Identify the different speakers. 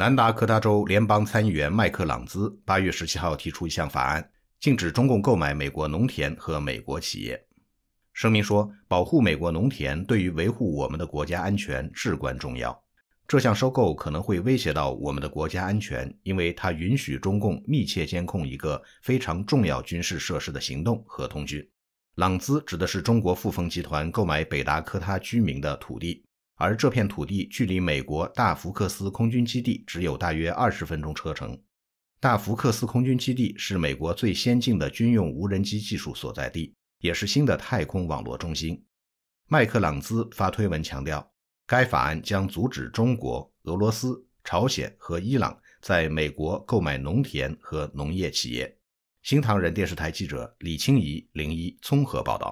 Speaker 1: 南达科他州联邦参议员麦克朗兹八月十七号提出一项法案，禁止中共购买美国农田和美国企业。声明说：“保护美国农田对于维护我们的国家安全至关重要。这项收购可能会威胁到我们的国家安全，因为它允许中共密切监控一个非常重要军事设施的行动和通讯。”朗兹指的是中国富丰集团购买北达科他居民的土地。而这片土地距离美国大福克斯空军基地只有大约二十分钟车程。大福克斯空军基地是美国最先进的军用无人机技术所在地，也是新的太空网络中心。麦克朗兹发推文强调，该法案将阻止中国、俄罗斯、朝鲜和伊朗在美国购买农田和农业企业。新唐人电视台记者李清怡、零一综合报道。